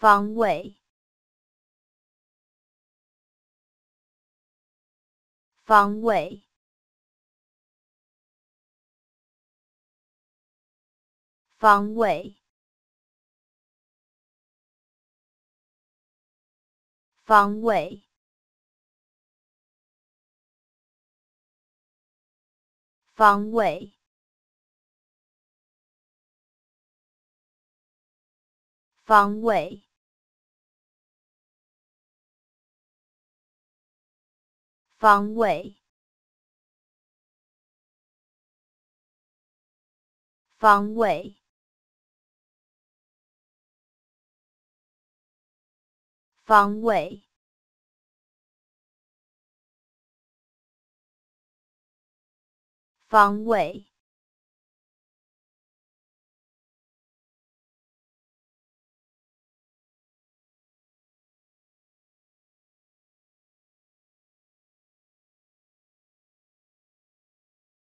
方位，方位，方位，方位，方位。方位。方位，方位，方位，方位。